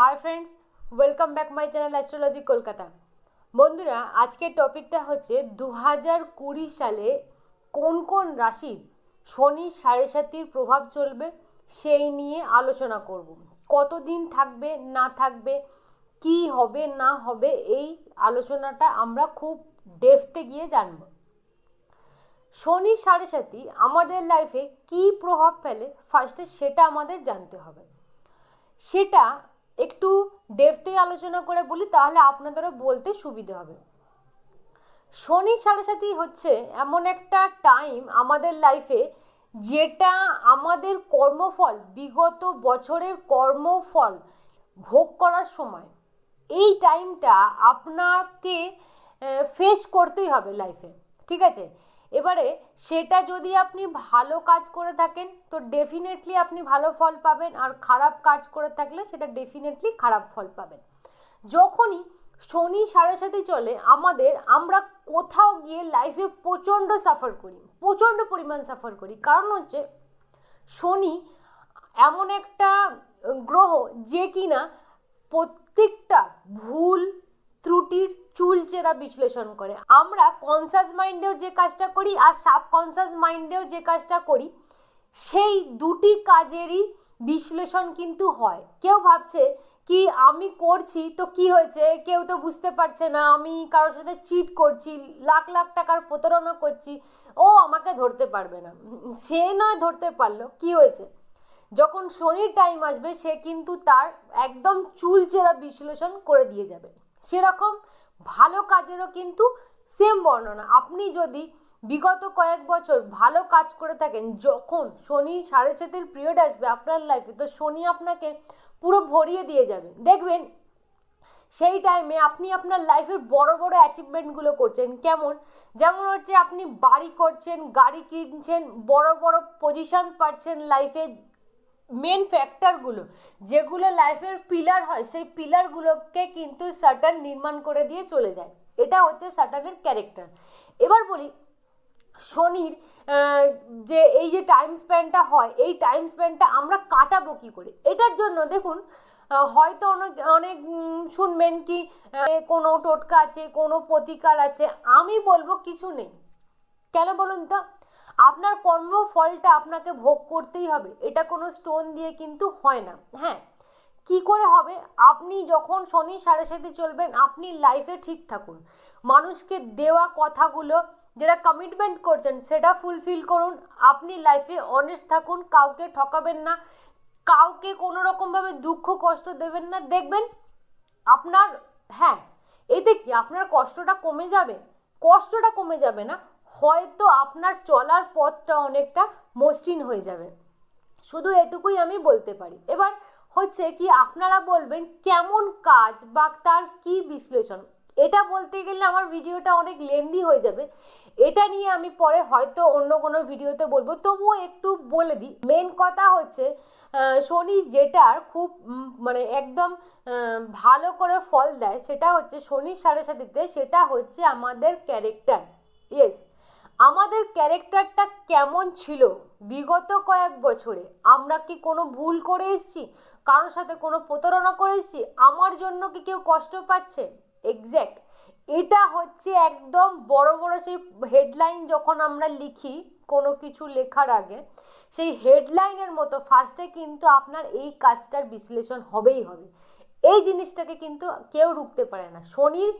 high friends welcome back my channel astrology Kolkata বন্ধুরা আজকের টপিকটা হচ্ছে দু হাজার কুড়ি সালে কোন কোন রাশির শনি সাড়ে সাতির প্রভাব চলবে সেই নিয়ে আলোচনা করব দিন থাকবে না থাকবে কি হবে না হবে এই আলোচনাটা আমরা খুব ডেফতে গিয়ে জানব শনি সাড়ে সাতি আমাদের লাইফে কি প্রভাব ফেলে ফার্স্টে সেটা আমাদের জানতে হবে সেটা একটু ডেপথে আলোচনা করে বলি তাহলে আপনাদেরও বলতে সুবিধে হবে শনি সাড়ে সাথেই হচ্ছে এমন একটা টাইম আমাদের লাইফে যেটা আমাদের কর্মফল বিগত বছরের কর্মফল ভোগ করার সময় এই টাইমটা আপনাকে ফেস করতেই হবে লাইফে ঠিক আছে এবারে সেটা যদি আপনি ভালো কাজ করে থাকেন তো ডেফিনেটলি আপনি ভালো ফল পাবেন আর খারাপ কাজ করে থাকলে সেটা ডেফিনেটলি খারাপ ফল পাবেন যখনই শনি সাড়ে সাথে চলে আমাদের আমরা কোথাও গিয়ে লাইফে প্রচণ্ড সাফার করি প্রচণ্ড পরিমাণ সাফার করি কারণ হচ্ছে শনি এমন একটা গ্রহ যে কিনা প্রত্যেকটা ভুল ত্রুটির চুলচেরা বিশ্লেষণ করে আমরা কনসাস মাইন্ডেও যে কাজটা করি আর সাবকনসাস মাইন্ডেও যে কাজটা করি সেই দুটি কাজেরই বিশ্লেষণ কিন্তু হয় কেউ ভাবছে কি আমি করছি তো কি হয়েছে কেউ তো বুঝতে পারছে না আমি কারোর সাথে চিট করছি লাখ লাখ টাকার প্রতারণা করছি ও আমাকে ধরতে পারবে না সে নয় ধরতে পারলো কি হয়েছে যখন শনির টাইম আসবে সে কিন্তু তার একদম চুলচেরা বিশ্লেষণ করে দিয়ে যাবে সেরকম ভালো কাজেরও কিন্তু সেম বর্ণনা আপনি যদি বিগত কয়েক বছর ভালো কাজ করে থাকেন যখন শনি সাড়ে সাতের পিরিয়ড আসবে আপনার লাইফে তো শনি আপনাকে পুরো ভরিয়ে দিয়ে যাবে দেখবেন সেই টাইমে আপনি আপনার লাইফের বড় বড় অ্যাচিভমেন্টগুলো করছেন কেমন যেমন হচ্ছে আপনি বাড়ি করছেন গাড়ি কিনছেন বড় বড় পজিশন পাচ্ছেন লাইফে মেন ফ্যাক্টরগুলো যেগুলো লাইফের পিলার হয় সেই পিলারগুলোকে কিন্তু স্যাটার্ন নির্মাণ করে দিয়ে চলে যায় এটা হচ্ছে স্যাটার্নের ক্যারেক্টার এবার বলি শনির যে এই যে টাইম স্প্যানটা হয় এই টাইম স্প্যানটা আমরা কাটাবো কী করে এটার জন্য দেখুন হয়তো অনেক অনেক শুনবেন কি কোনো টোটকা আছে কোনো প্রতিকার আছে আমি বলবো কিছু নেই কেন বলুন তো আপনার কর্মফলটা আপনাকে ভোগ করতেই হবে এটা কোনো স্টোন দিয়ে কিন্তু হয় না হ্যাঁ কি করে হবে আপনি যখন শনি সাড়ে সাথে চলবেন আপনি লাইফে ঠিক থাকুন মানুষকে দেওয়া কথাগুলো যেটা কমিটমেন্ট করছেন সেটা ফুলফিল করুন আপনি লাইফে অনেস্ট থাকুন কাউকে ঠকাবেন না কাউকে কোনো রকমভাবে দুঃখ কষ্ট দেবেন না দেখবেন আপনার হ্যাঁ এতে কি আপনার কষ্টটা কমে যাবে কষ্টটা কমে যাবে না হয়তো আপনার চলার পথটা অনেকটা মসৃণ হয়ে যাবে শুধু এটুকুই আমি বলতে পারি এবার হচ্ছে কি আপনারা বলবেন কেমন কাজ বা তার কি বিশ্লেষণ এটা বলতে গেলে আমার ভিডিওটা অনেক লেন্দি হয়ে যাবে এটা নিয়ে আমি পরে হয়তো অন্য কোনো ভিডিওতে বলবো তবুও একটু বলে দিই মেন কথা হচ্ছে শনি যেটার খুব মানে একদম ভালো করে ফল দেয় সেটা হচ্ছে শনির সাড়ে সাথে সেটা হচ্ছে আমাদের ক্যারেক্টার ইয়েস আমাদের ক্যারেক্টারটা কেমন ছিল বিগত কয়েক বছরে আমরা কি কোনো ভুল করে এসেছি কারোর সাথে কোনো প্রতারণা করে এসেছি আমার জন্য কি কেউ কষ্ট পাচ্ছে এক্স্যাক্ট এটা হচ্ছে একদম বড় বড় সেই হেডলাইন যখন আমরা লিখি কোনো কিছু লেখার আগে সেই হেডলাইনের মতো ফার্স্টে কিন্তু আপনার এই কাজটার বিশ্লেষণ হবেই হবে এই জিনিসটাকে কিন্তু কেউ রুখতে পারে না শনির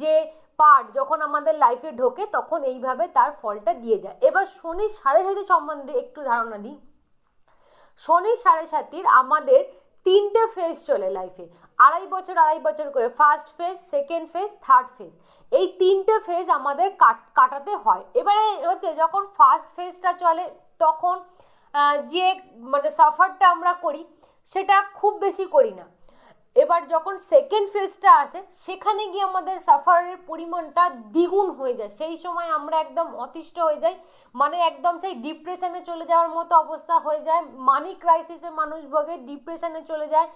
যে পার্ট যখন আমাদের লাইফে ঢোকে তখন এইভাবে তার ফলটা দিয়ে যায় এবার শনির সাড়ে সাথে সম্বন্ধে একটু ধারণা দিই শনির সাড়ে সাতির আমাদের তিনটে ফেজ চলে লাইফে আড়াই বছর আড়াই বছর করে first phase second phase third phase এই তিনটে ফেজ আমাদের কাটাতে হয় এবারে হচ্ছে যখন ফার্স্ট ফেজটা চলে তখন যে মানে সাফারটা আমরা করি সেটা খুব বেশি করি না এবার যখন সেকেন্ড ফেজটা আসে সেখানে গিয়ে আমাদের সাফারের পরিমাণটা দ্বিগুণ হয়ে যায় সেই সময় আমরা একদম অতিষ্ঠ হয়ে যাই মানে একদম সেই ডিপ্রেশনে চলে যাওয়ার মতো অবস্থা হয়ে যায় মানি ক্রাইসিসে মানুষ ভোগে ডিপ্রেশনে চলে যায়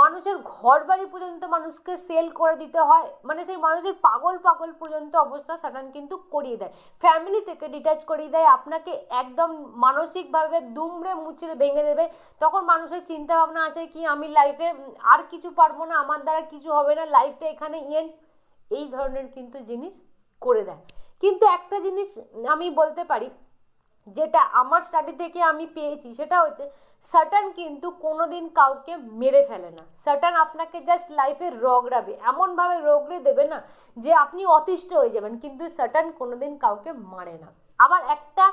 মানুষের ঘর বাড়ি পর্যন্ত মানুষকে সেল করে দিতে হয় মানে সেই মানুষের পাগল পাগল পর্যন্ত অবস্থা সাটান কিন্তু করিয়ে দেয় ফ্যামিলি থেকে ডিটাচ করিয়ে দেয় আপনাকে একদম মানসিকভাবে দুমড়ে মুচড়ে ভেঙে দেবে তখন মানুষের চিন্তা ভাবনা আছে কি আমি লাইফে আর কিছু পারবো না আমার দ্বারা কিছু হবে না লাইফটা এখানে ইয়েন এই ধরনের কিন্তু জিনিস করে দেয় কিন্তু একটা জিনিস আমি বলতে পারি যেটা আমার স্টাডি থেকে আমি পেয়েছি সেটা হচ্ছে সাটান কিন্তু কোনোদিন কাউকে মেরে ফেলে না সাটান আপনাকে জাস্ট লাইফে রগড়াবে এমনভাবে রগড়ে দেবে না যে আপনি অতিষ্ঠ হয়ে যাবেন কিন্তু সাটান কোনোদিন কাউকে মারে না আবার একটা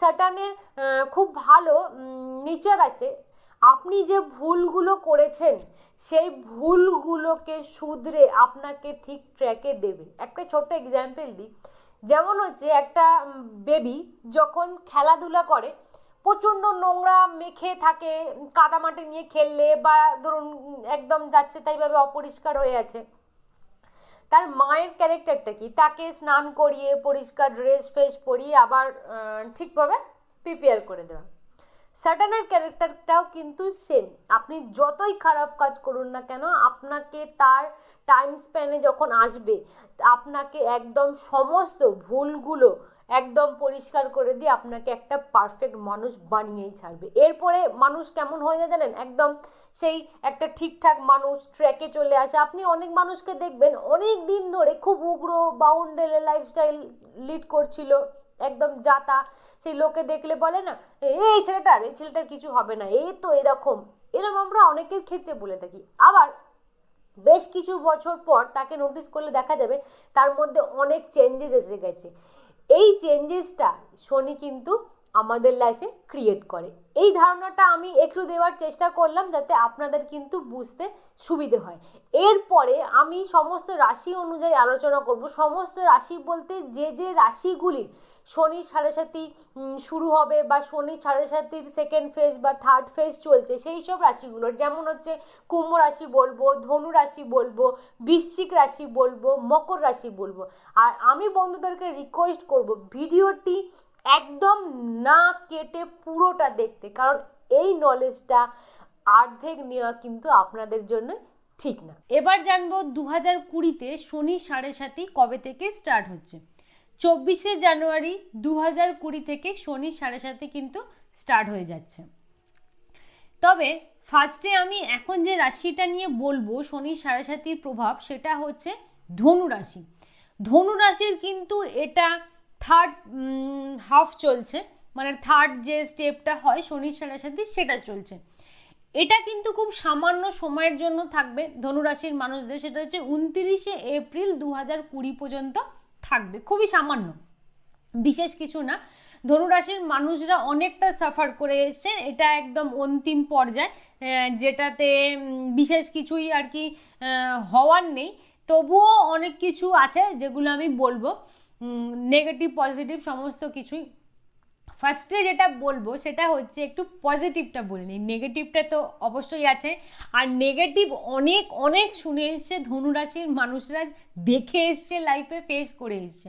সাটানের খুব ভালো নেচার আছে আপনি যে ভুলগুলো করেছেন সেই ভুলগুলোকে শুধরে আপনাকে ঠিক ট্র্যাকে দেবে একটা ছোট্ট এক্সাম্পল দিই যেমন হচ্ছে একটা বেবি যখন খেলাধুলা করে প্রচণ্ড নোংরা মেখে থাকে কাদামাটি নিয়ে খেললে বা ধরুন একদম যাচ্ছে তাইভাবে অপরিষ্কার হয়ে আছে তার মায়ের ক্যারেক্টারটা কি তাকে স্নান করিয়ে পরিষ্কার ড্রেস ফ্রেস পরিয়ে আবার ঠিকভাবে প্রিপেয়ার করে দেওয়া স্যাটানের ক্যারেক্টারটাও কিন্তু সেম আপনি যতই খারাপ কাজ করুন না কেন আপনাকে তার টাইম স্প্যানে যখন আসবে আপনাকে একদম সমস্ত ভুলগুলো একদম পরিষ্কার করে দিয়ে আপনাকে একটা পারফেক্ট মানুষ বানিয়েই ছাড়বে এরপরে মানুষ কেমন হয়ে যায় জানেন একদম সেই একটা ঠিকঠাক মানুষ ট্র্যাকে চলে আসে আপনি অনেক মানুষকে দেখবেন অনেক দিন ধরে খুব উগ্র বাউন্ডেলে লাইফস্টাইল লিড করছিল একদম যাতা সেই লোকে দেখলে বলে না এই ছেলেটার এই ছেলেটার কিছু হবে না এই তো এরকম এরকম আমরা অনেকের ক্ষেত্রে বলে থাকি আবার বেশ কিছু বছর পর তাকে নোটিস করলে দেখা যাবে তার মধ্যে অনেক চেঞ্জেস এসে গেছে এই চেঞ্জেসটা শনি কিন্তু আমাদের লাইফে ক্রিয়েট করে এই ধারণাটা আমি একটু দেওয়ার চেষ্টা করলাম যাতে আপনাদের কিন্তু বুঝতে সুবিধে হয় এরপরে আমি সমস্ত রাশি অনুযায়ী আলোচনা করব সমস্ত রাশি বলতে যে যে রাশিগুলির শনি সাড়ে সাতি শুরু হবে বা শনি সাড়ে সাতির সেকেন্ড ফেজ বা থার্ড ফেজ চলছে সেই সব রাশিগুলোর যেমন হচ্ছে কুম্ভ রাশি বলবো ধনু রাশি বলবো বৃশ্চিক রাশি বলবো মকর রাশি বলবো আর আমি বন্ধুদেরকে রিকোয়েস্ট করব ভিডিওটি একদম না কেটে পুরোটা দেখতে কারণ এই নলেজটা অর্ধেক নেওয়া কিন্তু আপনাদের জন্য ঠিক না এবার জানবো দু হাজার কুড়িতে শনি সাড়ে সাতি কবে থেকে স্টার্ট হচ্ছে চব্বিশে জানুয়ারি দু হাজার কুড়ি থেকে শনি সাড়ে সাতে কিন্তু স্টার্ট হয়ে যাচ্ছে তবে ফার্স্টে আমি এখন যে রাশিটা নিয়ে বলবো শনি সাড়ে সাতির প্রভাব সেটা হচ্ছে ধনু রাশি ধনু রাশির কিন্তু এটা থার্ড হাফ চলছে মানে থার্ড যে স্টেপটা হয় শনির সাড়ে সাতি সেটা চলছে এটা কিন্তু খুব সামান্য সময়ের জন্য থাকবে ধনুরাশির মানুষদের সেটা হচ্ছে উনতিরিশে এপ্রিল দু হাজার কুড়ি পর্যন্ত থাকবে খুবই সামান্য বিশেষ কিছু না ধনুরাশির মানুষরা অনেকটা সাফার করে এসছেন এটা একদম অন্তিম পর্যায় যেটাতে বিশেষ কিছুই আর কি হওয়ার নেই তবুও অনেক কিছু আছে যেগুলো আমি বলবো নেগেটিভ পজিটিভ সমস্ত কিছুই ফার্স্টে যেটা বলবো সেটা হচ্ছে একটু পজিটিভটা বলে নিই নেগেটিভটা তো অবশ্যই আছে আর নেগেটিভ অনেক অনেক শুনে এসছে ধনুরাশির মানুষরা দেখে এসছে লাইফে ফেস করে এসছে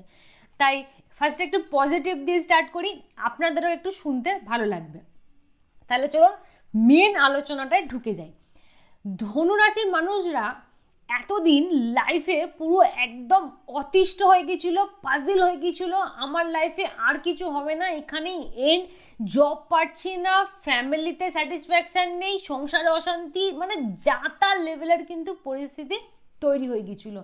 তাই ফার্স্ট একটু পজিটিভ দিয়ে স্টার্ট করি আপনাদেরও একটু শুনতে ভালো লাগবে তাহলে চলুন মেন আলোচনাটায় ঢুকে যাই ধনুরাশির মানুষরা এতদিন লাইফে পুরো একদম অতিষ্ঠ হয়ে গিয়েছিল পাজিল হয়ে গেছিল আমার লাইফে আর কিছু হবে না এখানেই এন্ড জব পাচ্ছি না ফ্যামিলিতে স্যাটিসফ্যাকশান নেই সংসারে অশান্তি মানে যা তার লেভেলের কিন্তু পরিস্থিতি তৈরি হয়ে গিয়েছিল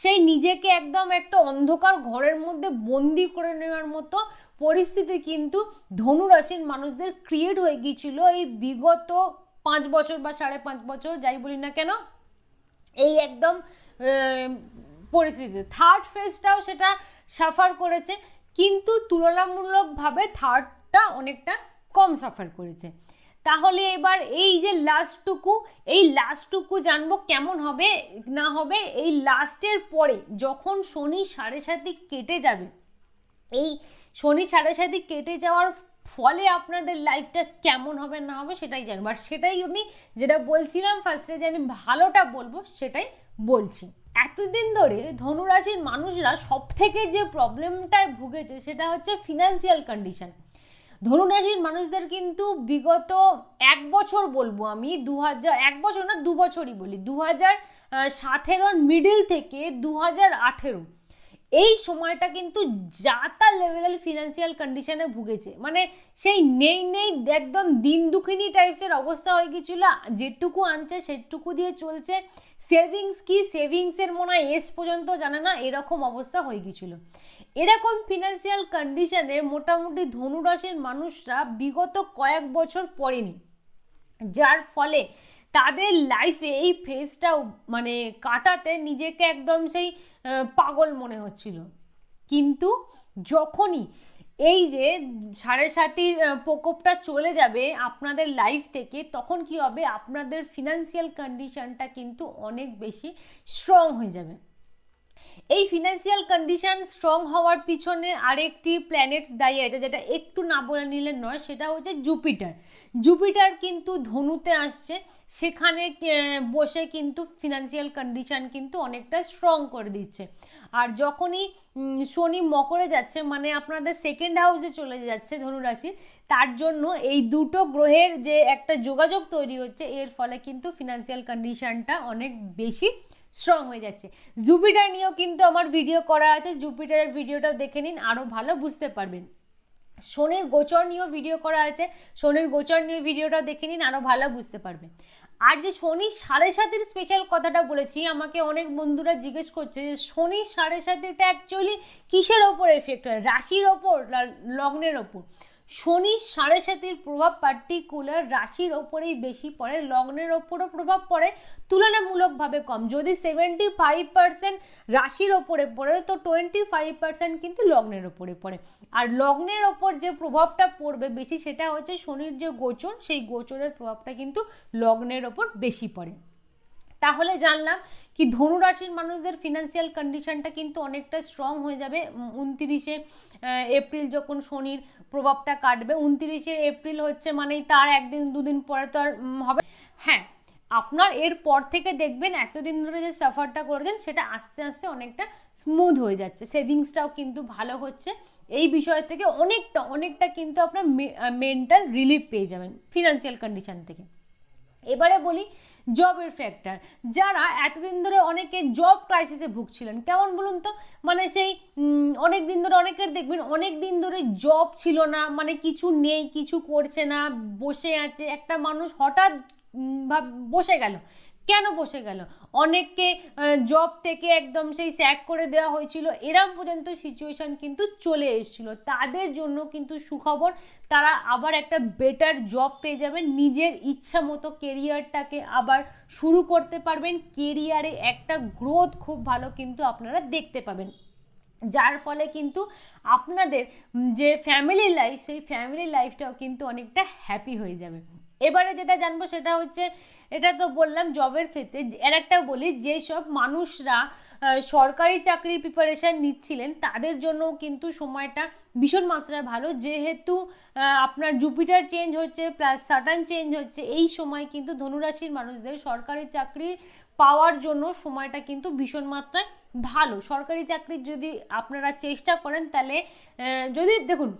সেই নিজেকে একদম একটা অন্ধকার ঘরের মধ্যে বন্দি করে নেওয়ার মতো পরিস্থিতি কিন্তু ধনুরাশির মানুষদের ক্রিয়েট হয়ে গিয়েছিল এই বিগত পাঁচ বছর বা সাড়ে পাঁচ বছর যাই বলি না কেন এই একদম পরিস্থিতি থার্ড ফেজটাও সেটা সাফার করেছে কিন্তু তুলনামূলকভাবে থার্ডটা অনেকটা কম সাফার করেছে তাহলে এবার এই যে লাস্টটুকু এই লাস্টটুকু জানবো কেমন হবে না হবে এই লাস্টের পরে যখন শনি সাড়ে সাতি কেটে যাবে এই শনি সাড়ে সাতি কেটে যাওয়ার ফলে আপনাদের লাইফটা কেমন হবে না হবে সেটাই জানবো আর সেটাই আমি যেটা বলছিলাম ফার্স্টে যে আমি ভালোটা বলবো সেটাই বলছি এতদিন ধরে ধনুরাশির মানুষরা সব থেকে যে প্রবলেমটায় ভুগেছে সেটা হচ্ছে ফিনান্সিয়াল কন্ডিশন ধনুরাশির মানুষদের কিন্তু বিগত এক বছর বলবো আমি দু হাজার এক বছর না দু বছরই বলি দু হাজার সাতেরোর মিডিল থেকে দু হাজার আঠেরো এই সময়টা কিন্তু যাতা লেভেলের ফিনান্সিয়াল কন্ডিশনে ভুগেছে মানে সেই নেই নেই একদম দিন দুঃখিনী টাইপসের অবস্থা হয়ে গেছিল যেটুকু আনছে সেটুকু দিয়ে চলছে সেভিংস কি সেভিংসের মনে হয় এস পর্যন্ত জানে না এরকম অবস্থা হয়ে গেছিল এরকম ফিনান্সিয়াল কন্ডিশনে মোটামুটি ধনুরাশির মানুষরা বিগত কয়েক বছর পড়েনি যার ফলে তাদের লাইফে এই ফেজটা মানে কাটাতে নিজেকে একদম সেই পাগল মনে হচ্ছিল কিন্তু যখনই এই যে সাড়ে সাতির প্রকোপটা চলে যাবে আপনাদের লাইফ থেকে তখন কি হবে আপনাদের ফিনান্সিয়াল কন্ডিশনটা কিন্তু অনেক বেশি স্ট্রং হয়ে যাবে এই ফিনান্সিয়াল কন্ডিশন স্ট্রং হওয়ার পিছনে আরেকটি প্ল্যানেট দাঁড়িয়ে আছে যেটা একটু না বলে নিলে নয় সেটা হচ্ছে জুপিটার জুপিটার কিন্তু ধনুতে আসছে সেখানে বসে কিন্তু ফিনান্সিয়াল কন্ডিশন কিন্তু অনেকটা স্ট্রং করে দিচ্ছে আর যখনই শনি মকরে যাচ্ছে মানে আপনাদের সেকেন্ড হাউসে চলে যাচ্ছে ধনুরাশি তার জন্য এই দুটো গ্রহের যে একটা যোগাযোগ তৈরি হচ্ছে এর ফলে কিন্তু ফিনান্সিয়াল কন্ডিশনটা অনেক বেশি স্ট্রং হয়ে যাচ্ছে জুপিটার নিয়েও কিন্তু আমার ভিডিও করা আছে জুপিটারের ভিডিওটা দেখে নিন আরও ভালো বুঝতে পারবেন শোনের গোচর নিয়েও ভিডিও করা আছে শোনের গোচর নিয়ে ভিডিওটা দেখে নিন আরও ভালো বুঝতে পারবেন আর যে শনি সাড়ে সাতের স্পেশাল কথাটা বলেছি আমাকে অনেক বন্ধুরা জিজ্ঞেস করছে যে শনি সাড়ে সাতেটা অ্যাকচুয়ালি কিসের ওপর এফেক্ট হয় রাশির ওপর লগ্নের ওপর শনি সাড়ে সাতির প্রভাব পার্টিকুলার রাশির ওপরেই বেশি পড়ে লগ্নের ওপরও প্রভাব পড়ে তুলনামূলকভাবে কম যদি সেভেন্টি ফাইভ পার্সেন্ট রাশির ওপরে পড়ে তো টোয়েন্টি ফাইভ পার্সেন্ট কিন্তু লগ্নের ওপরে পড়ে আর লগ্নের ওপর যে প্রভাবটা পড়বে বেশি সেটা হচ্ছে শনির যে গোচর সেই গোচরের প্রভাবটা কিন্তু লগ্নের ওপর বেশি পড়ে তাহলে জানলাম কি ধনু রাশির মানুষদের ফিনান্সিয়াল কন্ডিশনটা কিন্তু অনেকটা স্ট্রং হয়ে যাবে উনতিরিশে এপ্রিল যখন শনির প্রভাবটা কাটবে উনত্রিশে এপ্রিল হচ্ছে মানেই তার একদিন দুদিন পরে তো আর হবে হ্যাঁ আপনার এর পর থেকে দেখবেন এতদিন ধরে যে সাফারটা করেছেন সেটা আস্তে আস্তে অনেকটা স্মুথ হয়ে যাচ্ছে সেভিংসটাও কিন্তু ভালো হচ্ছে এই বিষয় থেকে অনেকটা অনেকটা কিন্তু আপনার মেন্টাল রিলিফ পেয়ে যাবেন ফিনান্সিয়াল কন্ডিশান থেকে এবারে বলি জবের ফ্যাক্টর যারা এতদিন ধরে অনেকে জব ক্রাইসিসে ভুগছিলেন কেমন বলুন তো মানে সেই অনেক দিন ধরে অনেকের দেখবেন অনেক দিন ধরে জব ছিল না মানে কিছু নেই কিছু করছে না বসে আছে একটা মানুষ হঠাৎ বসে গেল কেন বসে গেল অনেককে জব থেকে একদম সেই স্যাক করে দেওয়া হয়েছিল এরম পর্যন্ত সিচুয়েশান কিন্তু চলে এসেছিল তাদের জন্য কিন্তু সুখবর তারা আবার একটা বেটার জব পেয়ে যাবেন নিজের ইচ্ছা মতো কেরিয়ারটাকে আবার শুরু করতে পারবেন কেরিয়ারে একটা গ্রোথ খুব ভালো কিন্তু আপনারা দেখতে পাবেন যার ফলে কিন্তু আপনাদের যে ফ্যামিলি লাইফ সেই ফ্যামিলি লাইফটাও কিন্তু অনেকটা হ্যাপি হয়ে যাবে এবারে যেটা জানবো সেটা হচ্ছে এটা তো বললাম জবের ক্ষেত্রে আর একটা বলি যেসব মানুষরা সরকারি চাকরির প্রিপারেশান নিচ্ছিলেন তাদের জন্য কিন্তু সময়টা ভীষণ মাত্রায় ভালো যেহেতু আপনার জুপিটার চেঞ্জ হচ্ছে প্লাস সাটান চেঞ্জ হচ্ছে এই সময় কিন্তু ধনুরাশির মানুষদের সরকারি চাকরি পাওয়ার জন্য সময়টা কিন্তু ভীষণ মাত্রায় ভালো সরকারি চাকরির যদি আপনারা চেষ্টা করেন তাহলে যদি দেখুন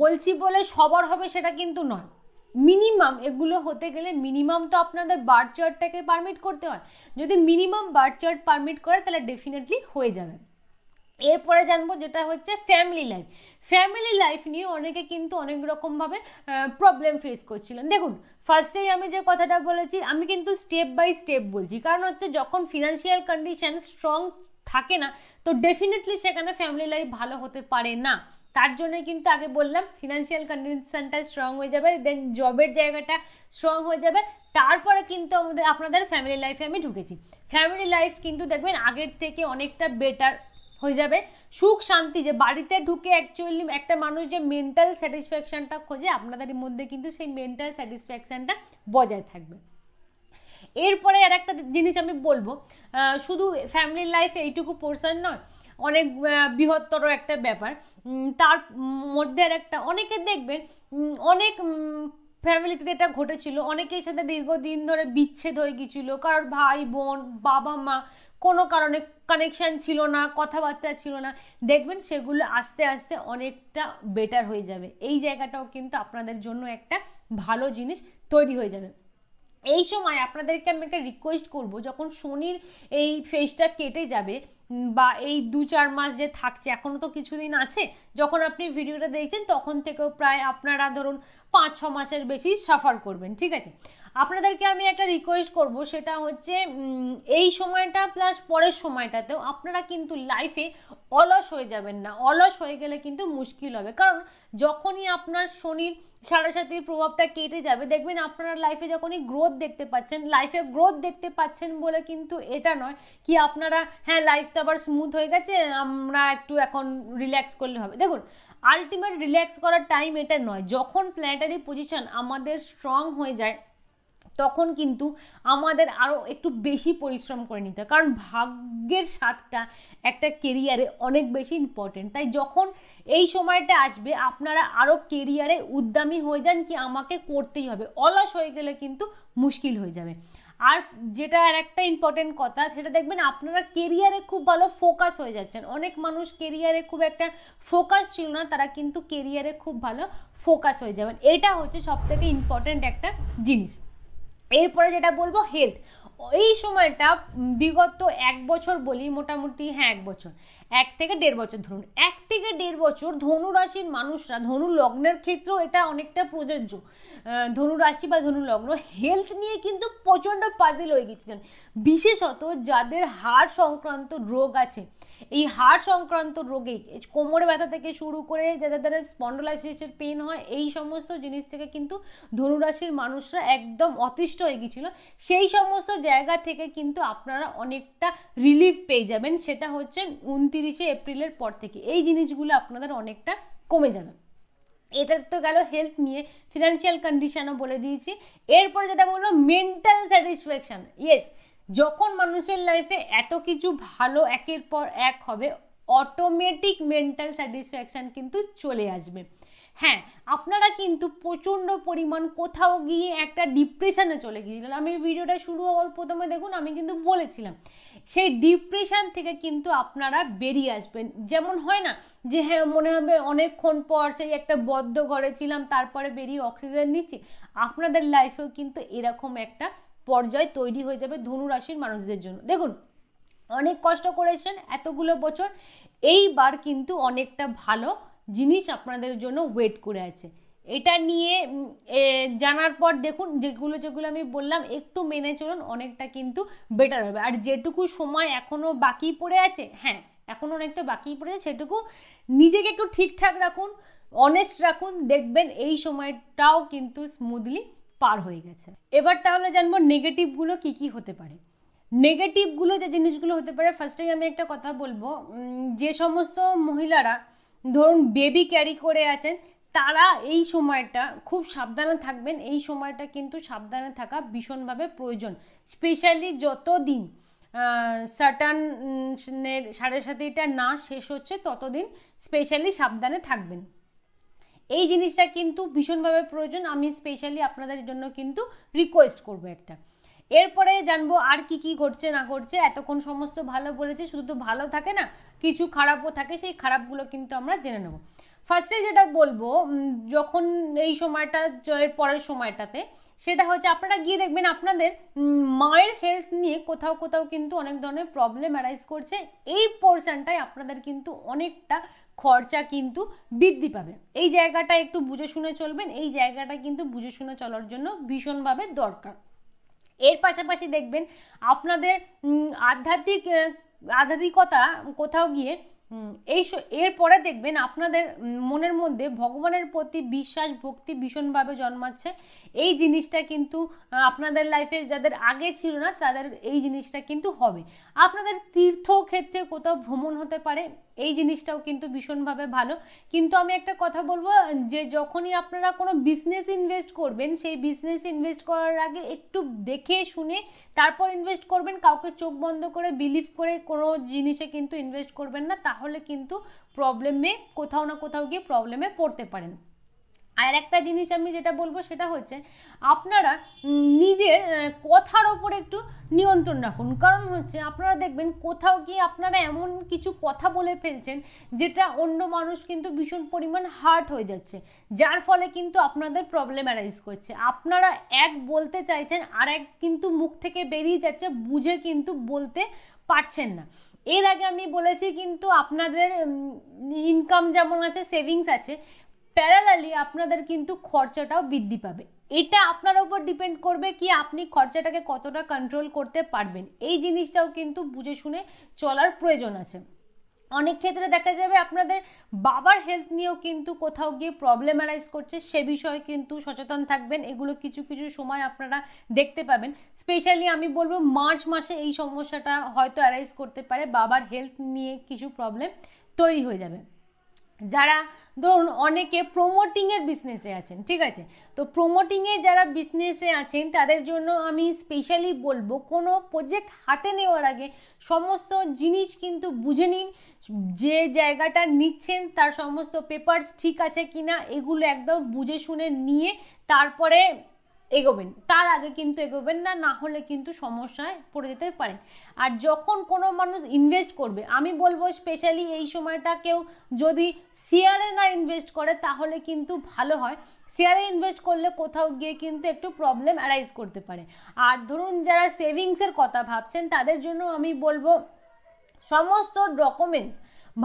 বলছি বলে সবার হবে সেটা কিন্তু নয় মিনিমাম এগুলো হতে গেলে মিনিমাম তো আপনাদের বার্থ চার্টটাকে পারমিট করতে হয় যদি মিনিমাম বার্থ চার্ট পারমিট করে তাহলে ডেফিনেটলি হয়ে যাবে এরপরে জানবো যেটা হচ্ছে ফ্যামিলি লাইফ ফ্যামিলি লাইফ নিয়ে অনেকে কিন্তু অনেক রকমভাবে প্রবলেম ফেস করছিলেন দেখুন ফার্স্টেই আমি যে কথাটা বলেছি আমি কিন্তু স্টেপ বাই স্টেপ বলছি কারণ হচ্ছে যখন ফিনান্সিয়াল কন্ডিশান স্ট্রং থাকে না তো ডেফিনেটলি সেখানে ফ্যামিলি লাইফ ভালো হতে পারে না তার জন্য কিন্তু আগে বললাম ফিনান্সিয়াল কন্ডিশনটা স্ট্রং হয়ে যাবে দেন জবের জায়গাটা স্ট্রং হয়ে যাবে তারপরে কিন্তু আমাদের আপনাদের ফ্যামিলি লাইফে আমি ঢুকেছি ফ্যামিলি লাইফ কিন্তু দেখবেন আগের থেকে অনেকটা বেটার হয়ে যাবে সুখ শান্তি যে বাড়িতে ঢুকে অ্যাকচুয়ালি একটা মানুষ যে মেন্টাল স্যাটিসফ্যাকশানটা খোঁজে আপনাদের মধ্যে কিন্তু সেই মেন্টাল স্যাটিসফ্যাকশানটা বজায় থাকবে এরপরে আর একটা জিনিস আমি বলবো শুধু ফ্যামিলি লাইফ এইটুকু পোর্শন নয় অনেক বৃহত্তর একটা ব্যাপার তার মধ্যে আর একটা অনেকে দেখবেন অনেক ফ্যামিলিতে এটা ঘটেছিল অনেকের সাথে দীর্ঘদিন ধরে বিচ্ছেদ হয়ে গিয়েছিল কারোর ভাই বোন বাবা মা কোনো কারণে কানেকশান ছিল না কথাবার্তা ছিল না দেখবেন সেগুলো আস্তে আস্তে অনেকটা বেটার হয়ে যাবে এই জায়গাটাও কিন্তু আপনাদের জন্য একটা ভালো জিনিস তৈরি হয়ে যাবে এই সময় আপনাদেরকে আমি একটা রিকোয়েস্ট করব যখন শনির এই ফেজটা কেটে যাবে বা এই দু চার মাস যে থাকছে এখনও তো কিছুদিন আছে যখন আপনি ভিডিওটা দেখছেন তখন থেকেও প্রায় আপনারা ধরুন পাঁচ ছ মাসের বেশি সাফার করবেন ঠিক আছে আপনাদেরকে আমি একটা রিকোয়েস্ট করব সেটা হচ্ছে এই সময়টা প্লাস পরের সময়টাতেও আপনারা কিন্তু লাইফে অলস হয়ে যাবেন না অলস হয়ে গেলে কিন্তু মুশকিল হবে কারণ যখনই আপনার শনির সাড়ে সাতির প্রভাবটা কেটে যাবে দেখবেন আপনার লাইফে যখনই গ্রোথ দেখতে পাচ্ছেন লাইফে গ্রোথ দেখতে পাচ্ছেন বলে কিন্তু এটা নয় কি আপনারা হ্যাঁ লাইফটা আবার স্মুথ হয়ে গেছে আমরা একটু এখন রিল্যাক্স করলে হবে দেখুন আলটিমেট রিল্যাক্স করার টাইম এটা নয় যখন প্ল্যানেটারি পজিশন আমাদের স্ট্রং হয়ে যায় তখন কিন্তু আমাদের আরও একটু বেশি পরিশ্রম করে নিতে হয় কারণ ভাগ্যের স্বাদটা একটা কেরিয়ারে অনেক বেশি ইম্পর্টেন্ট তাই যখন এই সময়টা আসবে আপনারা আরও কেরিয়ারে উদ্যমী হয়ে যান কি আমাকে করতেই হবে অলস হয়ে গেলে কিন্তু মুশকিল হয়ে যাবে আর যেটা আর একটা ইম্পর্টেন্ট কথা সেটা দেখবেন আপনারা কেরিয়ারে খুব ভালো ফোকাস হয়ে যাচ্ছেন অনেক মানুষ কেরিয়ারে খুব একটা ফোকাস ছিল না তারা কিন্তু কেরিয়ারে খুব ভালো ফোকাস হয়ে যাবেন এটা হচ্ছে সবথেকে ইম্পর্টেন্ট একটা জিনিস এরপরে যেটা বলবো হেলথ এই সময়টা বিগত এক বছর বলি মোটামুটি হ্যাঁ এক বছর এক থেকে দেড় বছর ধরুন এক থেকে দেড় বছর ধনুরাশির মানুষরা ধনু লগ্নের ক্ষেত্রেও এটা অনেকটা প্রযোজ্য ধনুরাশি বা ধনুলগ্ন হেলথ নিয়ে কিন্তু প্রচণ্ড পাজিল হয়ে গেছিলেন বিশেষত যাদের হাড় সংক্রান্ত রোগ আছে এই হাড় সংক্রান্ত রোগে কোমরে ব্যথা থেকে শুরু করে যাদের দ্বারা স্পন্ডোলাইসিসের পেন হয় এই সমস্ত জিনিস থেকে কিন্তু ধনুরাশির মানুষরা একদম অতিষ্ঠ হয়ে গেছিলো সেই সমস্ত জায়গা থেকে কিন্তু আপনারা অনেকটা রিলিফ পেয়ে যাবেন সেটা হচ্ছে উনতিরিশে এপ্রিলের পর থেকে এই জিনিসগুলো আপনাদের অনেকটা কমে যাবে এটা তো গেল হেলথ নিয়ে ফিনান্সিয়াল কন্ডিশনও বলে দিয়েছি এরপরে যেটা বলবো মেন্টাল স্যাটিসফ্যাকশান ইয়েস যখন মানুষের লাইফে এত কিছু ভালো একের পর এক হবে অটোমেটিক মেন্টাল স্যাটিসফ্যাকশান কিন্তু চলে আসবে হ্যাঁ আপনারা কিন্তু প্রচণ্ড পরিমাণ কোথাও গিয়ে একটা ডিপ্রেশনে চলে গিয়েছিলেন আমি ভিডিওটা শুরু হওয়ার প্রথমে দেখুন আমি কিন্তু বলেছিলাম সেই ডিপ্রেশান থেকে কিন্তু আপনারা বেরিয়ে আসবেন যেমন হয় না যে হ্যাঁ মনে হবে অনেকক্ষণ পর সেই একটা বদ্ধ ঘরে ছিলাম তারপরে বেরিয়ে অক্সিজেন নিচ্ছি আপনাদের লাইফেও কিন্তু এরকম একটা পর্যায় তৈরি হয়ে যাবে ধনুরাশির মানুষদের জন্য দেখুন অনেক কষ্ট করেছেন এতগুলো বছর এইবার কিন্তু অনেকটা ভালো জিনিস আপনাদের জন্য ওয়েট করে আছে এটা নিয়ে জানার পর দেখুন যেগুলো যেগুলো আমি বললাম একটু মেনে চলুন অনেকটা কিন্তু বেটার হবে আর যেটুকু সময় এখনও বাকি পড়ে আছে হ্যাঁ এখন অনেকটা বাকি পড়ে আছে সেটুকু নিজেকে একটু ঠিকঠাক রাখুন অনেস্ট রাখুন দেখবেন এই সময়টাও কিন্তু স্মুথলি পার হয়ে গেছে এবার তাহলে জানবো নেগেটিভগুলো কি কি হতে পারে নেগেটিভগুলো যে জিনিসগুলো হতে পারে ফার্স্টেই আমি একটা কথা বলবো যে সমস্ত মহিলারা ধরুন বেবি ক্যারি করে আছেন তারা এই সময়টা খুব সাবধানে থাকবেন এই সময়টা কিন্তু সাবধানে থাকা ভীষণভাবে প্রয়োজন স্পেশালি যত দিন সাটানের সাড়ে সাথেটা না শেষ হচ্ছে ততদিন স্পেশালি সাবধানে থাকবেন এই জিনিসটা কিন্তু ভীষণভাবে প্রয়োজন আমি স্পেশালি আপনাদের জন্য কিন্তু রিকোয়েস্ট করব একটা এরপরে জানবো আর কি কি ঘটছে না ঘটছে এতক্ষণ সমস্ত ভালো বলেছে শুধু তো ভালো থাকে না কিছু খারাপও থাকে সেই খারাপগুলো কিন্তু আমরা জেনে নেব ফার্স্টে যেটা বলবো যখন এই সময়টা জয়ের পরের সময়টাতে সেটা হচ্ছে আপনারা গিয়ে দেখবেন আপনাদের মায়ের হেলথ নিয়ে কোথাও কোথাও কিন্তু অনেক ধরনের প্রবলেম অ্যারাইজ করছে এই পোর্শনটাই আপনাদের কিন্তু অনেকটা খরচা কিন্তু বৃদ্ধি পাবে এই জায়গাটা একটু বুঝে শুনে চলবেন এই জায়গাটা কিন্তু বুঝে শুনে চলার জন্য ভীষণভাবে দরকার এর পাশাপাশি দেখবেন আপনাদের আধ্যাত্মিক আধ্যাত্মিকতা কোথাও গিয়ে এই এরপরে দেখবেন আপনাদের মনের মধ্যে ভগবানের প্রতি বিশ্বাস ভক্তি ভীষণভাবে জন্মাচ্ছে এই জিনিসটা কিন্তু আপনাদের লাইফে যাদের আগে ছিল না তাদের এই জিনিসটা কিন্তু হবে আপনাদের তীর্থক্ষেত্রে কোথাও ভ্রমণ হতে পারে এই জিনিসটাও কিন্তু ভীষণভাবে ভালো কিন্তু আমি একটা কথা বলবো যে যখনই আপনারা কোনো বিজনেস ইনভেস্ট করবেন সেই বিজনেস ইনভেস্ট করার আগে একটু দেখে শুনে তারপর ইনভেস্ট করবেন কাউকে চোখ বন্ধ করে বিলিভ করে কোনো জিনিসে কিন্তু ইনভেস্ট করবেন না তাহলে কিন্তু প্রবলেমে কোথাও না কোথাও গিয়ে প্রবলেমে পড়তে পারেন আর একটা জিনিস আমি যেটা বলবো সেটা হচ্ছে আপনারা নিজের কথার ওপর একটু নিয়ন্ত্রণ রাখুন কারণ হচ্ছে আপনারা দেখবেন কোথাও গিয়ে আপনারা এমন কিছু কথা বলে ফেলছেন যেটা অন্য মানুষ কিন্তু ভীষণ পরিমাণ হার্ট হয়ে যাচ্ছে যার ফলে কিন্তু আপনাদের প্রবলেম অ্যারাইজ করছে আপনারা এক বলতে চাইছেন আর এক কিন্তু মুখ থেকে বেরিয়ে যাচ্ছে বুঝে কিন্তু বলতে পারছেন না এর আগে আমি বলেছি কিন্তু আপনাদের ইনকাম যেমন আছে সেভিংস আছে প্যারালালি আপনাদের কিন্তু খরচাটাও বৃদ্ধি পাবে এটা আপনার উপর ডিপেন্ড করবে কি আপনি খরচাটাকে কতটা কন্ট্রোল করতে পারবেন এই জিনিসটাও কিন্তু বুঝে শুনে চলার প্রয়োজন আছে অনেক ক্ষেত্রে দেখা যাবে আপনাদের বাবার হেলথ নিয়েও কিন্তু কোথাও গিয়ে প্রবলেম অ্যারাইজ করছে সে বিষয়ে কিন্তু সচেতন থাকবেন এগুলো কিছু কিছু সময় আপনারা দেখতে পাবেন স্পেশালি আমি বলবো মার্চ মাসে এই সমস্যাটা হয়তো অ্যারাইজ করতে পারে বাবার হেলথ নিয়ে কিছু প্রবলেম তৈরি হয়ে যাবে যারা ধরুন অনেকে প্রোমোটিংয়ের বিজনেসে আছেন ঠিক আছে তো প্রোমোটিংয়ের যারা বিজনেসে আছেন তাদের জন্য আমি স্পেশালি বলবো কোনো প্রজেক্ট হাতে নেওয়ার আগে সমস্ত জিনিস কিন্তু বুঝে নিন যে জায়গাটা নিচ্ছেন তার সমস্ত পেপারস ঠিক আছে কিনা এগুলো একদম বুঝে শুনে নিয়ে তারপরে এগোবেন তার আগে কিন্তু এগোবেন না না হলে কিন্তু সমস্যায় পড়ে যেতে পারেন আর যখন কোনো মানুষ ইনভেস্ট করবে আমি বলবো স্পেশালি এই সময়টা কেউ যদি শেয়ারে না ইনভেস্ট করে তাহলে কিন্তু ভালো হয় শেয়ারে ইনভেস্ট করলে কোথাও গিয়ে কিন্তু একটু প্রবলেম অ্যারাইজ করতে পারে আর ধরুন যারা সেভিংসের কথা ভাবছেন তাদের জন্য আমি বলবো সমস্ত ডকুমেন্টস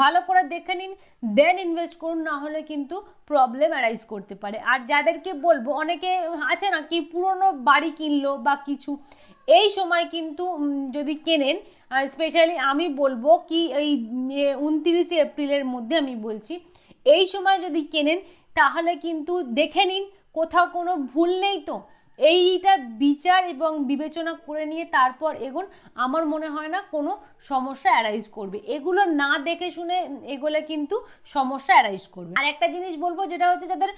ভালো করে দেখে নিন দেন ইনভেস্ট করুন না হলে কিন্তু প্রবলেম অ্যারাইজ করতে পারে আর যাদেরকে বলবো অনেকে আছে না কি পুরনো বাড়ি কিনলো বা কিছু এই সময় কিন্তু যদি কেনেন স্পেশালি আমি বলবো কি এই উনতিরিশে এপ্রিলের মধ্যে আমি বলছি এই সময় যদি কেনেন তাহলে কিন্তু দেখে নিন কোথাও কোনো ভুল নেই তো এইটা বিচার এবং বিবেচনা করে নিয়ে তারপর এগোন আমার মনে হয় না কোনো সমস্যা অ্যারাইজ করবে এগুলো না দেখে শুনে এগুলো কিন্তু সমস্যা অ্যারাইজ করবে আর একটা জিনিস বলবো যেটা হচ্ছে যাদের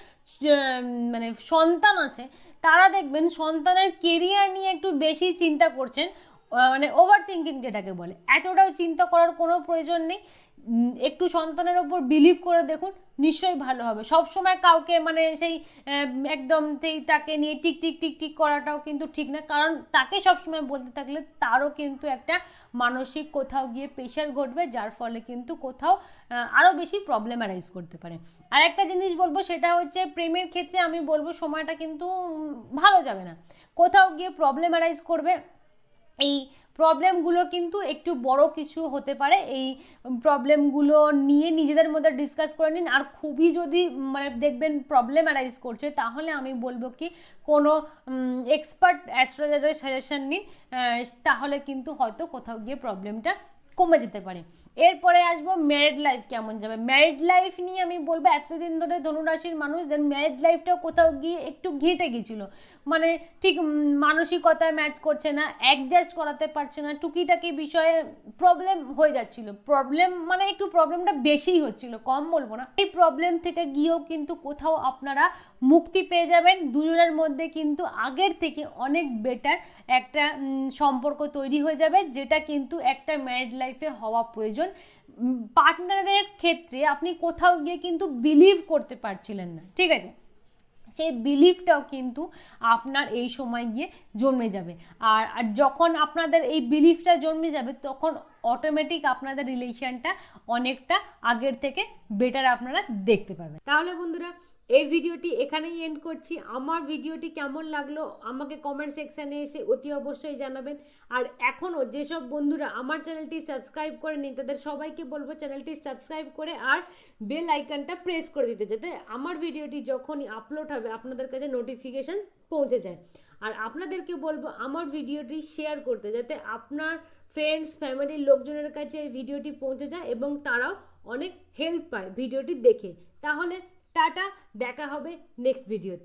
মানে সন্তান আছে তারা দেখবেন সন্তানের কেরিয়ার নিয়ে একটু বেশি চিন্তা করছেন মানে ওভার থিঙ্কিং যেটাকে বলে এতটাও চিন্তা করার কোনো প্রয়োজন নেই একটু সন্তানের ওপর বিলিভ করে দেখুন নিশ্চয়ই ভালো হবে সব সময় কাউকে মানে সেই একদম তাকে নিয়ে টিক টিক টিক টিক করাটাও কিন্তু ঠিক না কারণ তাকে সবসময় বলতে থাকলে তারও কিন্তু একটা মানসিক কোথাও গিয়ে প্রেশার ঘটবে যার ফলে কিন্তু কোথাও আরও বেশি প্রবলেম অ্যারাইজ করতে পারে আর একটা জিনিস বলবো সেটা হচ্ছে প্রেমের ক্ষেত্রে আমি বলবো সময়টা কিন্তু ভালো যাবে না কোথাও গিয়ে প্রবলেম অ্যারাইজ করবে এই প্রবলেমগুলো কিন্তু একটু বড় কিছু হতে পারে এই প্রবলেমগুলো নিয়ে নিজেদের মধ্যে ডিসকাস করে নিন আর খুবই যদি মানে দেখবেন প্রবলেম অ্যারাইজ করছে তাহলে আমি বলবো কি কোনো এক্সপার্ট অ্যাস্ট্রোলজারের সাজেশন নিন তাহলে কিন্তু হয়তো কোথাও গিয়ে প্রবলেমটা কমে যেতে পারে এরপরে আসবো ম্যারিড লাইফ কেমন যাবে ম্যারিড লাইফ নিয়ে আমি বলবো এতদিন ধরে ধনুরাশির মানুষ দেন ম্যারিড লাইফটাও কোথাও গিয়ে একটু ঘেঁটে গেছিলো মানে ঠিক মানসিকতায় ম্যাচ করছে না অ্যাডজাস্ট করাতে পারছে না টুকিটাকি বিষয়ে প্রবলেম হয়ে যাচ্ছিলো প্রবলেম মানে একটু প্রবলেমটা বেশিই হচ্ছিল কম বলবো না এই প্রবলেম থেকে গিয়েও কিন্তু কোথাও আপনারা মুক্তি পেয়ে যাবেন দুজনের মধ্যে কিন্তু আগের থেকে অনেক বেটার একটা সম্পর্ক তৈরি হয়ে যাবে যেটা কিন্তু একটা ম্যারিড লাইফে হওয়া প্রয়োজন পার্টনারের ক্ষেত্রে আপনি কোথাও গিয়ে কিন্তু বিলিভ করতে পারছিলেন না ঠিক আছে সেই বিলিফটাও কিন্তু আপনার এই সময় গিয়ে জন্মে যাবে আর আর যখন আপনাদের এই বিলিফটা জন্মে যাবে তখন অটোমেটিক আপনাদের রিলেশনটা অনেকটা আগের থেকে বেটার আপনারা দেখতে পাবেন তাহলে বন্ধুরা এই ভিডিওটি এখানেই এন্ড করছি আমার ভিডিওটি কেমন লাগলো আমাকে কমেন্ট সেকশানে এসে অতি অবশ্যই জানাবেন আর এখনও যেসব বন্ধুরা আমার চ্যানেলটি সাবস্ক্রাইব করেনি তাদের সবাইকে বলবো চ্যানেলটি সাবস্ক্রাইব করে আর বেল আইকনটা প্রেস করে দিতে যাতে আমার ভিডিওটি যখনই আপলোড হবে আপনাদের কাছে নোটিফিকেশান পৌঁছে যায় আর আপনাদেরকে বলবো আমার ভিডিওটি শেয়ার করতে যাতে আপনার ফ্রেন্ডস ফ্যামিলির লোকজনের কাছে এই ভিডিওটি পৌঁছে যায় এবং তারাও অনেক হেল্প পায় ভিডিওটি দেখে তাহলে টাটা দেখা হবে নেক্সট ভিডিওতে